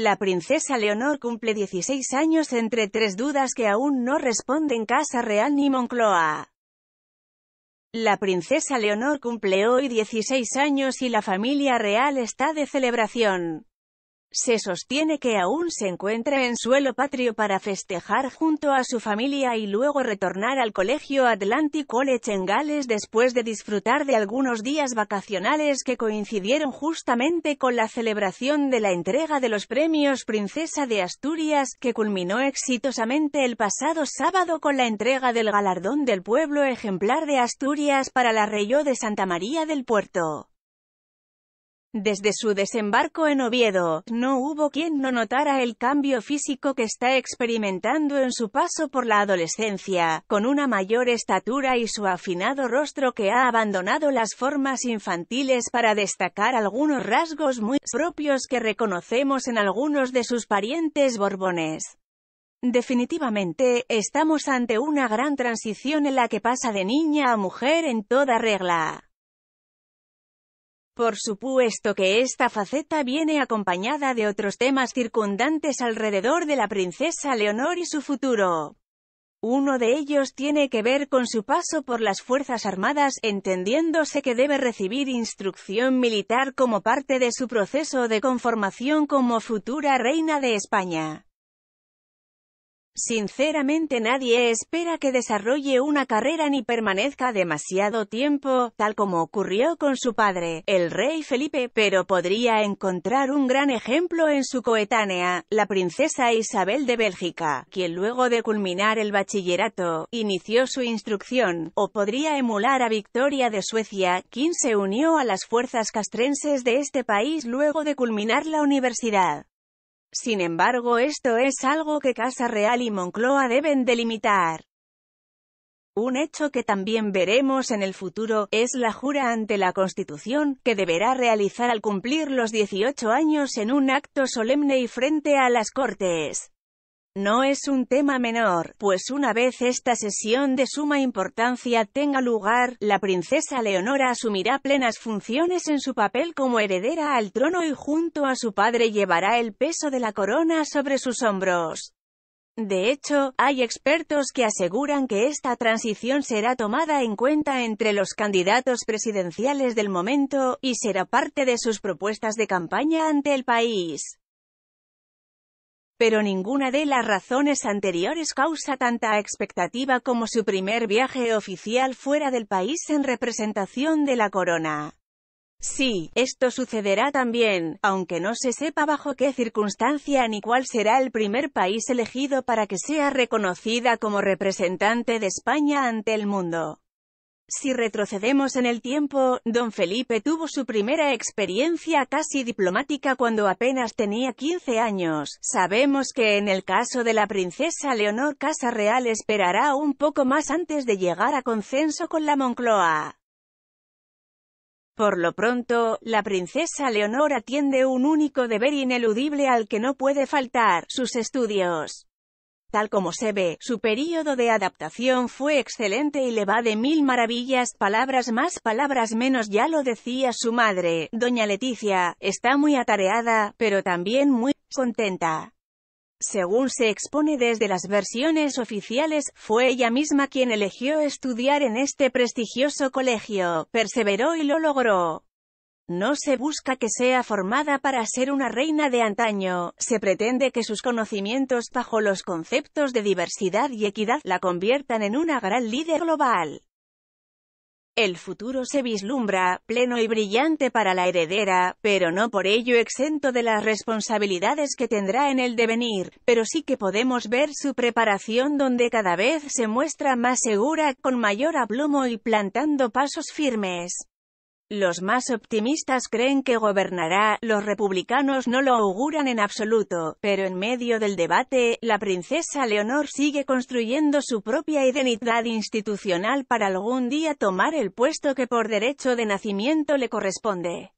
La princesa Leonor cumple 16 años entre tres dudas que aún no responden Casa Real ni Moncloa. La princesa Leonor cumple hoy 16 años y la familia real está de celebración. Se sostiene que aún se encuentra en suelo patrio para festejar junto a su familia y luego retornar al colegio Atlantic College en Gales después de disfrutar de algunos días vacacionales que coincidieron justamente con la celebración de la entrega de los premios Princesa de Asturias, que culminó exitosamente el pasado sábado con la entrega del galardón del pueblo ejemplar de Asturias para la Reyó de Santa María del Puerto. Desde su desembarco en Oviedo, no hubo quien no notara el cambio físico que está experimentando en su paso por la adolescencia, con una mayor estatura y su afinado rostro que ha abandonado las formas infantiles para destacar algunos rasgos muy propios que reconocemos en algunos de sus parientes borbones. Definitivamente, estamos ante una gran transición en la que pasa de niña a mujer en toda regla. Por supuesto que esta faceta viene acompañada de otros temas circundantes alrededor de la princesa Leonor y su futuro. Uno de ellos tiene que ver con su paso por las Fuerzas Armadas, entendiéndose que debe recibir instrucción militar como parte de su proceso de conformación como futura reina de España. Sinceramente nadie espera que desarrolle una carrera ni permanezca demasiado tiempo, tal como ocurrió con su padre, el rey Felipe, pero podría encontrar un gran ejemplo en su coetánea, la princesa Isabel de Bélgica, quien luego de culminar el bachillerato, inició su instrucción, o podría emular a Victoria de Suecia, quien se unió a las fuerzas castrenses de este país luego de culminar la universidad. Sin embargo esto es algo que Casa Real y Moncloa deben delimitar. Un hecho que también veremos en el futuro, es la jura ante la Constitución, que deberá realizar al cumplir los 18 años en un acto solemne y frente a las Cortes. No es un tema menor, pues una vez esta sesión de suma importancia tenga lugar, la princesa Leonora asumirá plenas funciones en su papel como heredera al trono y junto a su padre llevará el peso de la corona sobre sus hombros. De hecho, hay expertos que aseguran que esta transición será tomada en cuenta entre los candidatos presidenciales del momento, y será parte de sus propuestas de campaña ante el país. Pero ninguna de las razones anteriores causa tanta expectativa como su primer viaje oficial fuera del país en representación de la corona. Sí, esto sucederá también, aunque no se sepa bajo qué circunstancia ni cuál será el primer país elegido para que sea reconocida como representante de España ante el mundo. Si retrocedemos en el tiempo, don Felipe tuvo su primera experiencia casi diplomática cuando apenas tenía 15 años. Sabemos que en el caso de la princesa Leonor Casa Real esperará un poco más antes de llegar a consenso con la Moncloa. Por lo pronto, la princesa Leonor atiende un único deber ineludible al que no puede faltar, sus estudios. Tal como se ve, su período de adaptación fue excelente y le va de mil maravillas, palabras más, palabras menos, ya lo decía su madre, doña Leticia, está muy atareada, pero también muy contenta. Según se expone desde las versiones oficiales, fue ella misma quien eligió estudiar en este prestigioso colegio, perseveró y lo logró. No se busca que sea formada para ser una reina de antaño, se pretende que sus conocimientos bajo los conceptos de diversidad y equidad la conviertan en una gran líder global. El futuro se vislumbra, pleno y brillante para la heredera, pero no por ello exento de las responsabilidades que tendrá en el devenir, pero sí que podemos ver su preparación donde cada vez se muestra más segura, con mayor aplomo y plantando pasos firmes. Los más optimistas creen que gobernará, los republicanos no lo auguran en absoluto, pero en medio del debate, la princesa Leonor sigue construyendo su propia identidad institucional para algún día tomar el puesto que por derecho de nacimiento le corresponde.